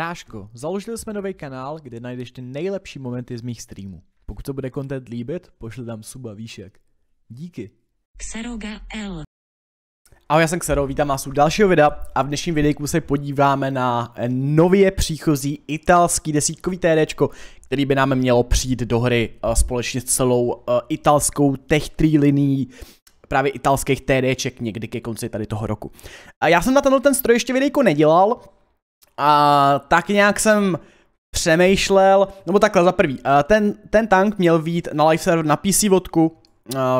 Ráško, založili jsme nový kanál, kde najdeš ty nejlepší momenty z mých streamů. Pokud to bude content líbit, pošli tam suba výšek. Díky. Xeroga L. Ahoj, já jsem Xero, vítám vás u dalšího videa a v dnešním videjku se podíváme na nově příchozí italský desítkový TDčko, který by nám mělo přijít do hry eh, společně s celou eh, italskou tech linií právě italských TDček někdy ke konci tady toho roku. A já jsem na tenhle ten stroj ještě videjko nedělal, a tak nějak jsem přemýšlel, nebo takhle za prvý, ten, ten tank měl vít na live server na PC vodku,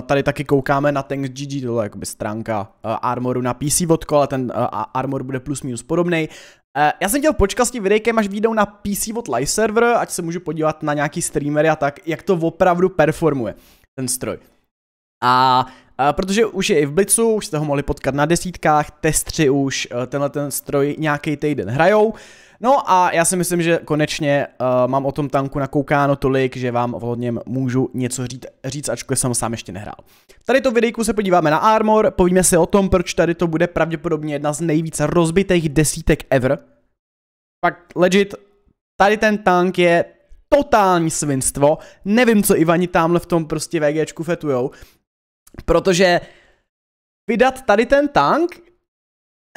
tady taky koukáme na Tanks GG, tohle je jakoby stránka armoru na PC vodku, ale ten armor bude plus minus podobný. Já jsem chtěl počkat s tím videjkem, až vyjdou na PC od live server, ať se můžu podívat na nějaký streamery a tak, jak to opravdu performuje ten stroj. A a eh, protože už je i v Blitzu, už jste ho mohli potkat na desítkách, testři už eh, tenhle ten stroj nějaký týden hrajou. No a já si myslím, že konečně uh, mám o tom tanku nakoukáno tolik, že vám o něm můžu něco říct, říct ačkoliv jsem sám ještě nehrál. Tady to videjku se podíváme na Armor, povíme si o tom, proč tady to bude pravděpodobně jedna z nejvíce rozbitých desítek ever. Pak legit, tady ten tank je totální svinstvo. Nevím, co Ivani tamhle v tom prostě VGčku fetujou. Protože vydat tady ten tank,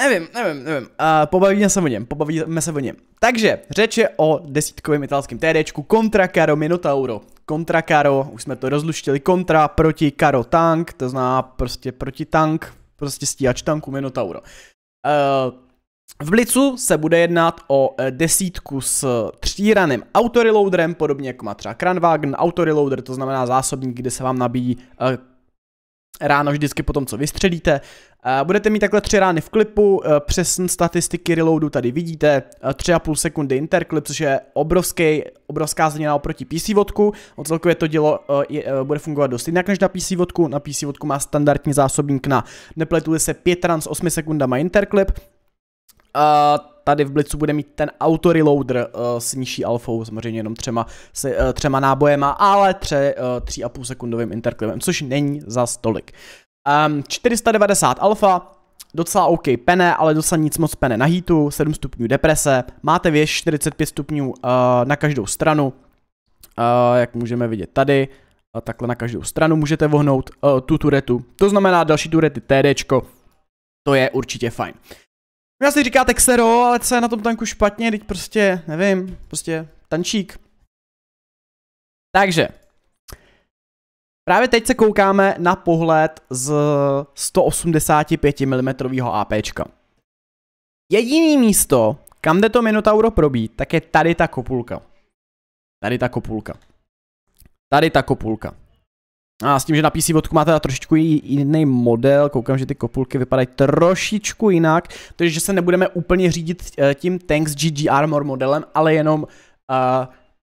nevím, nevím, nevím, uh, pobavíme se o něm, pobavíme se o něm. Takže, řeč je o desítkovém italském TDčku kontra Karo Minotauro. Kontra Karo, už jsme to rozluštili, kontra proti karo tank, to zná prostě proti tank, prostě stíhač tanku Minotauro. Uh, v Blicu se bude jednat o eh, desítku s tříraným autoreloaderem, podobně jako má třeba Kranwagen, autoreloader, to znamená zásobník, kde se vám nabíjí eh, ráno vždycky po tom, co vystřelíte. Budete mít takhle tři rány v klipu, e, přesn statistiky reloadu tady vidíte, 3,5 e, sekundy interklip, což je obrovský, obrovská změna oproti PC vodku, o celkově to dělo e, je, bude fungovat dost jinak než na PC vodku, na PC vodku má standardní zásobník na nepletuli se 5 ran s 8 sekundama interklip, Uh, tady v Blitzu bude mít ten auto reloader uh, eh, s nižší alfou, samozřejmě jenom třema, se, uh, třema nábojema, ale tře, uh, půl sekundovým interklivem, což není za stolik. Um, 490 alfa, docela OK pene, ale docela nic moc pene na heatu, 7 stupňů deprese, máte věž 45 stupňů uh, na každou stranu, uh, jak můžeme vidět tady, uh, takhle na každou stranu můžete vohnout uh, tu turetu, to znamená další turety TDčko, to je určitě fajn. Vy asi říká Xero, ale co je na tom tanku špatně, teď prostě, nevím, prostě tančík. Takže, právě teď se koukáme na pohled z 185 mm APčka. Jediný místo, kam jde to Minotauro probít, tak je tady ta kopulka. Tady ta kopulka. Tady ta kopulka. A s tím, že na PC vodku máte trošičku jiný model, koukám, že ty kopulky vypadají trošičku jinak, takže se nebudeme úplně řídit eh, tím Tanks GG Armor modelem, ale jenom uh,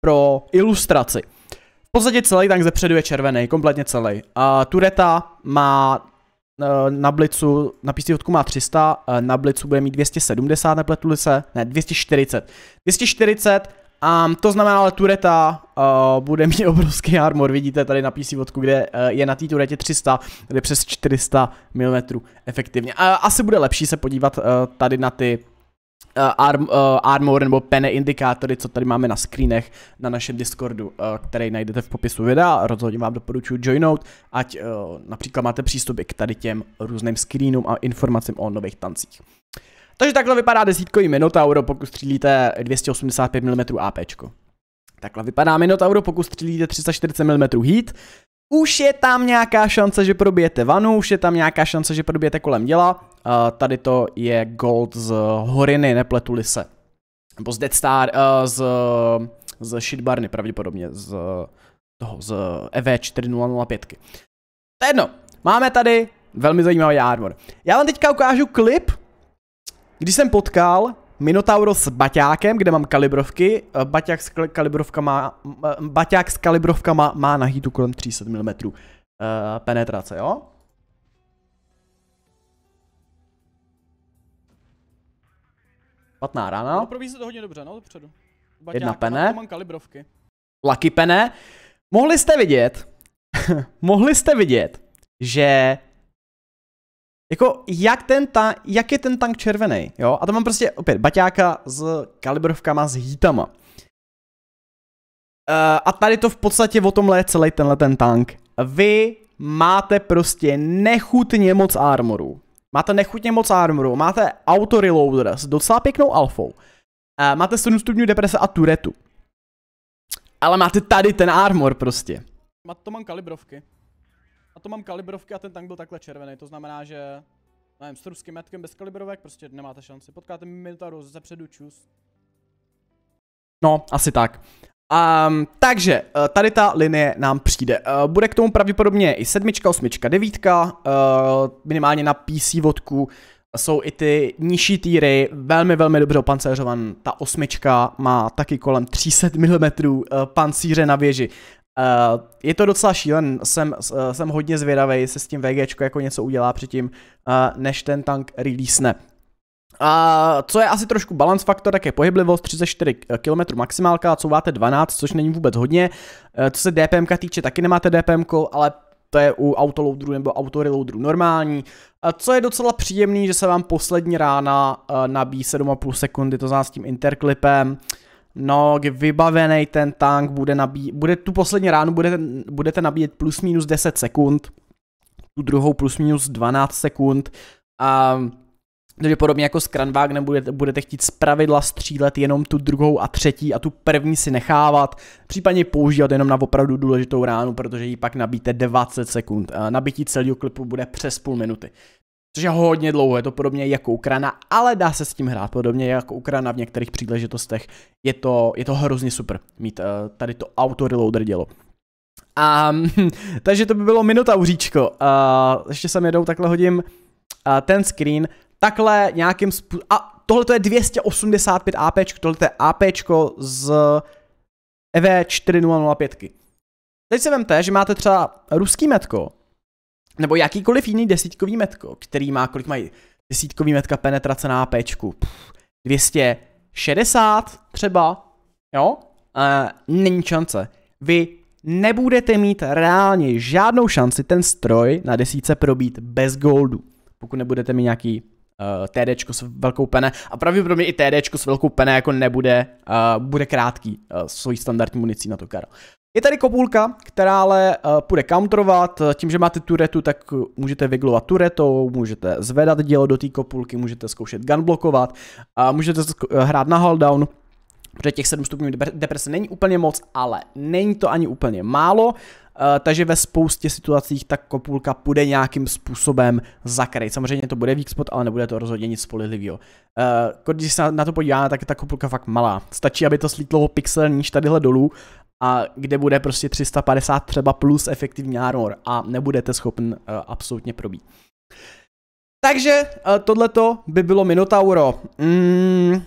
pro ilustraci. V podstatě celý tank zepředu je červený, kompletně celý. Uh, tureta má uh, na blicu, na PC vodku má 300, uh, na blicu bude mít 270, na se, ne, 240. 240 Um, to znamená, ale tureta uh, bude mít obrovský armor, vidíte tady na PC vodku, kde uh, je na té turetě 300, kde přes 400 mm efektivně. Uh, asi bude lepší se podívat uh, tady na ty uh, arm, uh, armor nebo pene indikátory, co tady máme na screenech na našem Discordu, uh, který najdete v popisu videa. Rozhodně vám doporučuji joinout, ať uh, například máte přístup i k tady těm různým screenům a informacím o nových tancích. Takže takhle vypadá desítkový Minotauro, pokud střílíte 285 mm AP. Takhle vypadá Minotauro, pokud střílíte 340 mm heat. Už je tam nějaká šance, že probijete vanu, už je tam nějaká šance, že probijete kolem děla. Uh, tady to je gold z Horiny, nepletuli se. Nebo z Dead Star, uh, z, z Shitbarny pravděpodobně, z toho, z EV4005. To je jedno. Máme tady velmi zajímavý armor. Já vám teďka ukážu klip, když jsem potkal Minotauro s baťákem, kde mám kalibrovky. Eh, baťák s kalibrovkama, má, eh, baťák s kalibrovkama má na hýtu kolem 300 mm eh, penetrace, jo? Patná rána. No, probíjí se to hodně dobře, no, dopředu. Baťák, Jedna pene. Mám kalibrovky. Lucky pene. Mohli jste vidět, mohli jste vidět, že jako, jak, ten ta, jak je ten tank červený, jo? A to mám prostě opět baťáka s kalibrovkama, s hítama. Uh, a tady to v podstatě o tomhle je celý tenhle ten tank. Vy máte prostě nechutně moc armoru. Máte nechutně moc armoru. máte auto reloader s docela pěknou alfou. Uh, máte 7 stupňů deprese a turetu. Ale máte tady ten armor prostě. Má To mám kalibrovky. A to mám kalibrovky a ten tank byl takhle červený, to znamená, že nevím, s ruským metkem bez kalibrovek prostě nemáte šanci. Potkáte Minotauru zepředu, čus. No, asi tak. Um, takže eh, tady ta linie nám přijde. Uh, bude k tomu pravděpodobně i sedmička, osmička, devítka. Uh, minimálně na PC vodku jsou i ty nižší týry velmi, velmi dobře opancéřovan. Ta osmička má taky kolem 300 mm uh, pancíře na věži. Uh, je to docela šílen, jsem, uh, jsem hodně zvědavý, se s tím VG jako něco udělá předtím, uh, než ten tank releasene. A co je asi trošku balance faktor, tak je pohyblivost 34 km maximálka, máte 12, což není vůbec hodně. Co se DPM týče, taky nemáte DPM, ale to je u autoloadru nebo autoreloadru normální. co je docela příjemný, že se vám poslední rána nabíjí 7,5 sekundy, to znamená s tím interklipem. No, vybavený ten tank bude nabíjet, bude tu poslední ránu budete, budete nabíjet plus minus 10 sekund, tu druhou plus minus 12 sekund a takže podobně jako s Kranwagnem budete, budete chtít pravidla střílet jenom tu druhou a třetí a tu první si nechávat, případně používat jenom na opravdu důležitou ránu, protože ji pak nabíte 20 sekund. Nabití celého klipu bude přes půl minuty. Což je hodně dlouho, je to podobně jako Ukrana, ale dá se s tím hrát podobně jako Ukrana v některých příležitostech. Je to, je to hrozně super mít uh, tady to auto reloader dělo. A, hm, takže to by bylo uříčko. Uh, ještě sem jednou takhle hodím uh, ten screen. Takhle nějakým způsobem... A tohle to je 285 AP, tohle je AP z EV4005. Teď se vemte, že máte třeba ruský metko, nebo jakýkoliv jiný desítkový metko, který má, kolik mají desítkový metka penetrace na AP, 260 třeba, jo, e, není šance. Vy nebudete mít reálně žádnou šanci ten stroj na desíce probít bez goldu, pokud nebudete mít nějaký uh, eh, TD s velkou pene a pravděpodobně i TD s velkou pene jako nebude, uh, bude krátký uh, svojí standardní municí na to karo. Je tady kopulka, která ale uh, půjde counterovat, tím, že máte turetu, tak můžete vyglovat turetou, můžete zvedat dílo do té kopulky, můžete zkoušet gunblokovat, uh, můžete eh, hrát na holdown, protože těch 7 stupňů deprese není úplně moc, ale není to ani úplně málo, eh, takže ve spoustě situacích ta kopulka půjde nějakým způsobem zakrýt. Samozřejmě to bude weak spot, ale nebude to rozhodně nic spolehlivého. Eh, když se na to podíváme, tak je ta kopulka fakt malá. Stačí, aby to slítlo pixel níž tadyhle dolů a kde bude prostě 350 třeba plus efektivní armor a nebudete schopen eh, absolutně probít. Takže tohleto by bylo Minotauro. Mm,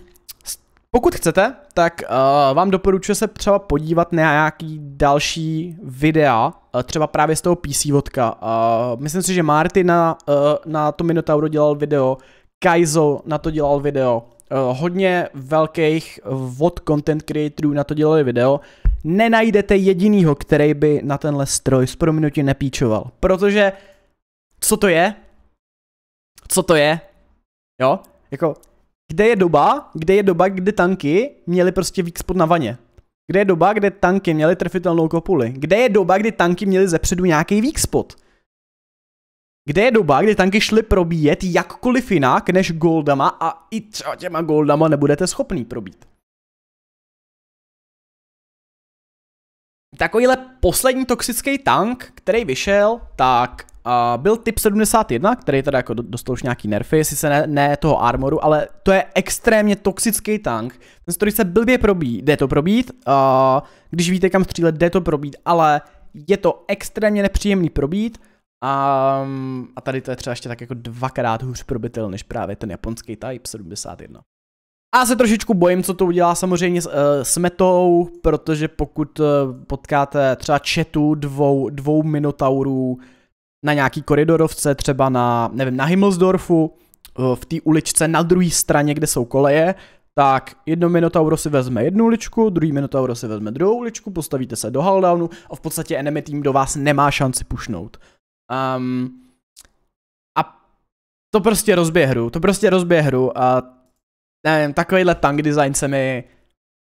pokud chcete, tak uh, vám doporučuji se třeba podívat na nějaký další videa, uh, třeba právě z toho PC vodka. Uh, myslím si, že Marty na, uh, na to Minotauro dělal video, Kaizo na to dělal video, uh, hodně velkých vod content creatorů na to dělali video. Nenajdete jedinýho, který by na tenhle stroj s minutě nepíčoval, protože co to je? Co to je? Jo? Jako kde je doba, kde je doba, kdy tanky měly prostě výkspod na vaně. Kde je doba, kde tanky měly trefitelnou kopuli? Kde je doba, kdy tanky měly zepředu nějaký spot? Kde je doba, kdy tanky šly probíjet jakkoliv jinak než goldama a i třeba těma goldama nebudete schopný probít? Takovýhle poslední toxický tank, který vyšel, tak a byl typ 71, který teda jako dostal už nějaký nerfy, sice ne, ne toho armoru, ale to je extrémně toxický tank. Ten story se blbě probíjí, jde to probít, a když víte kam střílet, jde to probít, ale je to extrémně nepříjemný probít. A, a tady to je třeba ještě tak jako dvakrát hůř probitel, než právě ten japonský Type 71. A se trošičku bojím, co to udělá samozřejmě s, uh, s metou, protože pokud uh, potkáte třeba četu dvou, dvou minotaurů, na nějaký koridorovce, třeba na, nevím, na Himmelsdorfu, eh, v té uličce na druhé straně, kde jsou koleje, tak jedno Minotauro si vezme jednu uličku, druhý Minotauro si vezme druhou uličku, postavíte se do Halldownu a v podstatě enemy tým do vás nemá šanci pušnout. Um, a to prostě rozbije hru, to prostě rozbije hru a nevím, takovýhle tank design se mi,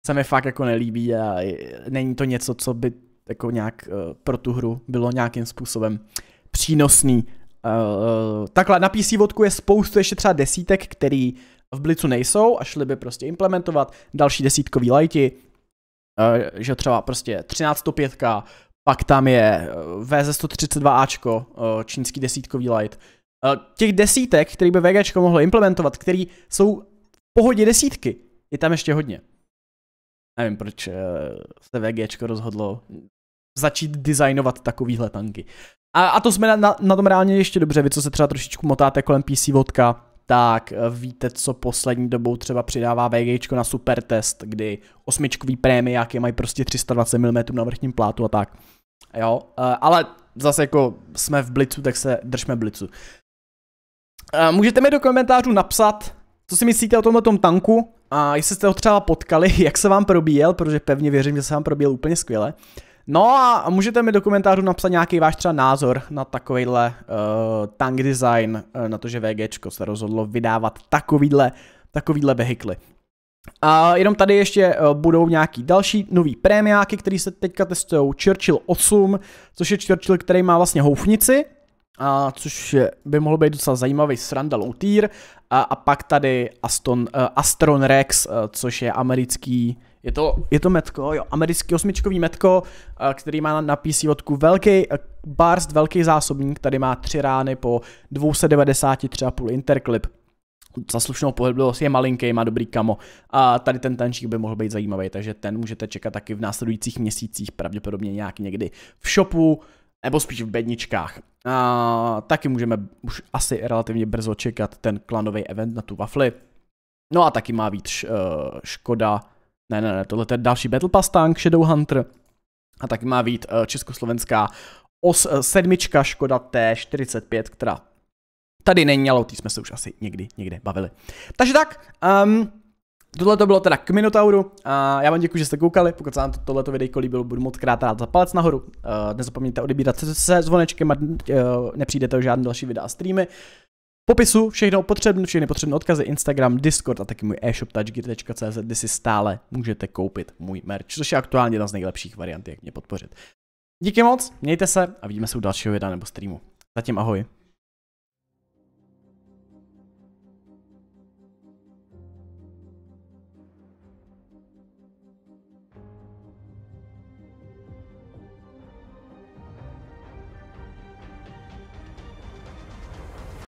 se mi fakt jako nelíbí a není to něco, co by jako nějak eh, pro tu hru bylo nějakým způsobem přínosný. Uh, takhle, na PC vodku je spoustu ještě třeba desítek, který v Blicu nejsou a šli by prostě implementovat další desítkový lighty, uh, eh, že třeba prostě 1305, pak tam je eh, VZ132Ačko, uh, čínský desítkový light. Uh, těch desítek, který by VG mohlo implementovat, který jsou v pohodě desítky, je tam ještě hodně. Nevím, proč uh, se VG rozhodlo začít designovat takovýhle tanky. A, a to jsme na, na, na tom reálně ještě dobře, vy co se třeba trošičku motáte kolem PC vodka, tak eh, víte, co poslední dobou třeba přidává VG na super test, kdy osmičkový prémiáky mají prostě 320 mm na vrchním plátu a tak. Jo, eh, ale zase jako jsme v blicu, tak se držme blicu. Eh, můžete mi do komentářů napsat, co si myslíte o tomhle tanku a jestli jste ho třeba potkali, jak se vám probíjel, protože pevně věřím, že se vám probíjel úplně skvěle. No a můžete mi do komentářů napsat nějaký váš třeba názor na takovýhle uh, eh, tank design, uh, na to, že VGčko se rozhodlo vydávat takovýhle, takovýhle vehikly. A jenom tady ještě eh, budou nějaký další nový prémiáky, který se teďka testují. Churchill 8, což je Churchill, který má vlastně houfnici, a což je, by mohl být docela zajímavý sranda low A, a pak tady Aston, uh, Astron Rex, uh, což je americký je to... Je to metko, jo, americký osmičkový metko, eh, který má na PC vodku velký eh, barst, velký zásobník, tady má tři rány po 293,5 interklip. Za slušnou pohyblivost je malinký, má dobrý kamo. A tady ten tančík by mohl být zajímavý, takže ten můžete čekat taky v následujících měsících, pravděpodobně nějak někdy v shopu, nebo spíš v bedničkách. A taky můžeme už asi relativně brzo čekat ten klanový event na tu wafli. No a taky má víc eh, škoda ne, ne, ne, tohle je další Battle Pass tank, Shadowhunter. A taky má být eh, československá os, eh, sedmička Škoda T45, která tady není, ale o jsme se už asi někdy někde bavili. Takže tak, um, Tohle to bylo teda k Minotauru a já vám děkuji, že jste koukali, pokud se vám tohleto videjko líbilo, budu moc krát rád za palec nahoru. Uh, nezapomeňte odebírat se, se zvonečkem a uh, nepřijdete o žádné další videa a streamy popisu všechno potřebné, všechny potřebné odkazy, Instagram, Discord a taky můj e-shop touchgear.cz, kde si stále můžete koupit můj merch, což je aktuálně jedna z nejlepších variant, jak mě podpořit. Díky moc, mějte se a vidíme se u dalšího videa nebo streamu. Zatím ahoj.